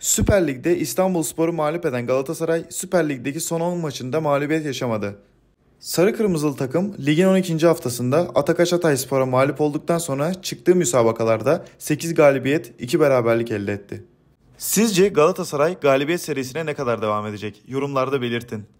Süper Lig'de İstanbulspor'u mağlup eden Galatasaray Süper Lig'deki son 10 maçında mağlubiyet yaşamadı. Sarı Kırmızılı takım ligin 12. haftasında Atakaş Hatayspor'a mağlup olduktan sonra çıktığı müsabakalarda 8 galibiyet 2 beraberlik elde etti. Sizce Galatasaray galibiyet serisine ne kadar devam edecek? Yorumlarda belirtin.